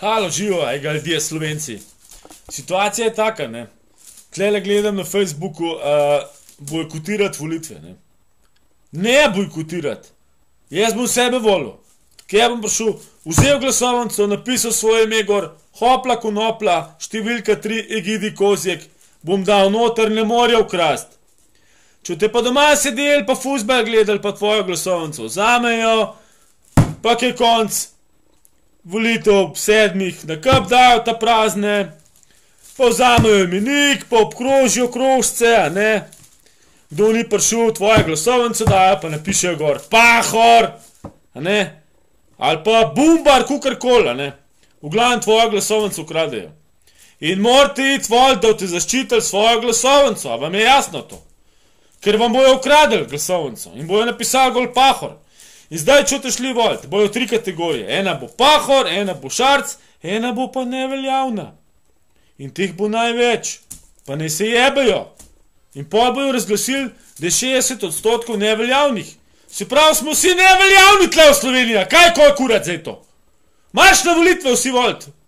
Halo, živo, aj ga ljudje, slovenci. Situacija je taka, ne. Tle le gledam na Facebooku, uh, bojkotirati volitve, ne. Ne bojkotirati. Jaz bom sebe volil. Kje bom prišel, vzel glasovnico, napisal svoje ime gor, hopla konopla, številka 3, egidi kozjek, bom dal noter, ne morajo ukrast. Če te pa doma sedel, pa fuzbe gledal, pa tvojo glasovnico vzamejo, pa je konc volitev ob sedmih na kup dajo ta prazne, pa vzamejo imenik, pa obkrožijo krožce, a ne. Kdo ni prišel, tvoje glasovnice dajo, pa napišejo gor Pahor, a ne. Ali pa Bumbar, kukar kola, ne. V glavnem tvoje glasovnice ukradejo. In morate iti vol, da boste zaščitili svojo glasovnico, a vam je jasno to? Ker vam bojo ukradili glasovnico in bojo napisali gol Pahor. In zdaj čutiš li volt, bojo tri kategorije. Ena bo pahor, ena bo šarc, ena bo pa neveljavna. In tih bo največ. Pa ne se jebejo. In pol bojo razglasili, da je 60 odstotkov neveljavnih. Se pravi, smo vsi neveljavni tle v Sloveniji. Kaj, ko je kurat zdaj to? Marš na volitve vsi volt.